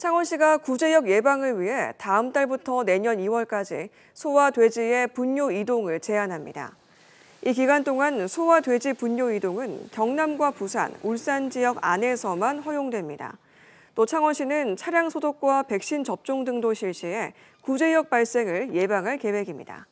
창원시가 구제역 예방을 위해 다음 달부터 내년 2월까지 소와 돼지의 분뇨 이동을 제한합니다. 이 기간 동안 소와 돼지 분뇨 이동은 경남과 부산, 울산 지역 안에서만 허용됩니다. 또 창원시는 차량 소독과 백신 접종 등도 실시해 구제역 발생을 예방할 계획입니다.